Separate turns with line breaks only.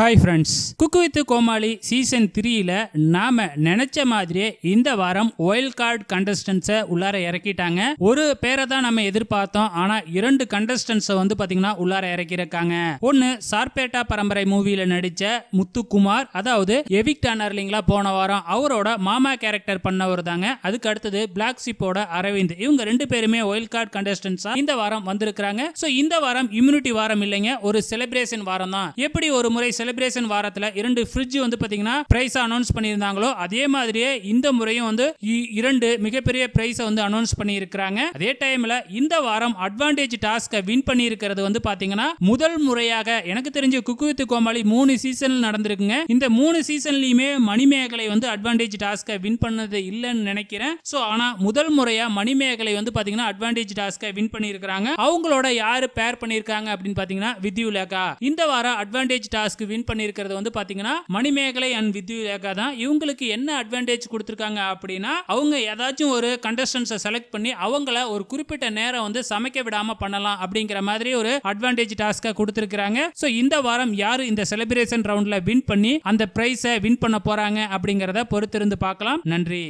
hi friends cook with Comali season த்ரீயில் நாம் நினச்ச மாதிரியே இந்த வாரம் ஒயில் கார்டு கண்டஸ்டன்ஸை உள்ளார இறக்கிட்டாங்க ஒரு பேரை தான் நம்ம எதிர்பார்த்தோம் ஆனால் இரண்டு கண்டஸ்டன்ஸை வந்து பார்த்தீங்கன்னா உள்ளார இறக்கியிருக்காங்க ஒன்று சார்பேட்டா பரம்பரை மூவியில் நடித்த முத்துக்குமார் அதாவது எவிக் டானர் இல்லைங்களா போன வாரம் அவரோட மாமா கேரக்டர் பண்ணவர் தாங்க அதுக்கு அடுத்தது பிளாக் சிப்போட அரவிந்த் இவங்க ரெண்டு பேருமே ஒயில் கார்டு கண்டஸ்டன்ஸாக இந்த வாரம் வந்திருக்கிறாங்க ஸோ இந்த வாரம் இம்யூனிட்டி வாரம் இல்லைங்க ஒரு செலிப்ரேஷன் வாரம் தான் எப்படி ஒரு முறை செலிப் செலிபிரேஷன் வாரத்தில் இரண்டு ஃப்ரிட்ஜ் வந்து பார்த்தீங்கன்னா பிரைஸ் அனௌன்ஸ் பண்ணியிருந்தாங்களோ அதே மாதிரியே இந்த முறையும் வந்து இரண்டு மிகப்பெரிய பிரைஸை வந்து அனௌன்ஸ் பண்ணியிருக்கிறாங்க அதே டைமில் இந்த வாரம் அட்வான்டேஜ் டாஸ்கை வின் பண்ணியிருக்கிறது வந்து பார்த்தீங்கன்னா முதல் முறையாக எனக்கு தெரிஞ்ச குக்குவித்து கோமாளி மூணு சீசன் நடந்திருக்குங்க இந்த மூணு சீசன்லையுமே மணிமேகலை வந்து அட்வான்டேஜ் டாஸ்க்கை வின் பண்ணது இல்லைன்னு நினைக்கிறேன் ஸோ ஆனால் முதல் முறையாக மணிமேகலை வந்து பார்த்தீங்கன்னா அட்வான்டேஜ் டாஸ்கை வின் பண்ணியிருக்கிறாங்க அவங்களோட யார் பேர் பண்ணியிருக்காங்க அப்படின்னு பார்த்தீங்கன்னா வித்யுலேகா இந்த வாரம் அட்வான்டேஜ் டாஸ்க்கு வின் வின் பண்ணியிருக்கிறது வந்து பார்த்தீங்கன்னா மணிமேகலை அண்ட் வித்யுரேகா தான் இவங்களுக்கு என்ன அட்வான்டேஜ் கொடுத்துருக்காங்க அப்படின்னா அவங்க ஏதாச்சும் ஒரு கண்டஸ்டன்ஸை செலக்ட் பண்ணி அவங்கள ஒரு குறிப்பிட்ட நேரம் வந்து சமைக்க விடாமல் பண்ணலாம் அப்படிங்கிற மாதிரி ஒரு அட்வான்டேஜ் டாஸ்க்காக கொடுத்துருக்காங்க ஸோ இந்த வாரம் யார் இந்த செலிப்ரேஷன் ரவுண்டில் வின் பண்ணி அந்த ப்ரைஸை வின் பண்ண போகிறாங்க அப்படிங்கிறத பொறுத்திருந்து பார்க்கலாம் நன்றி